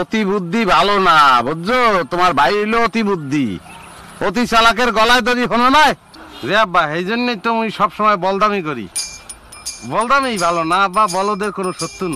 অতি বুদ্ধি ভালো না বুঝছো তোমার ভাই হইলো অতি বুদ্ধি অতি চালাকের গলায় দড়ি হলো নয় রে আব্বা এই জন্যই সব সবসময় বলদামি করি বলদামি ভালো না বা বলদের কোনো শত্রু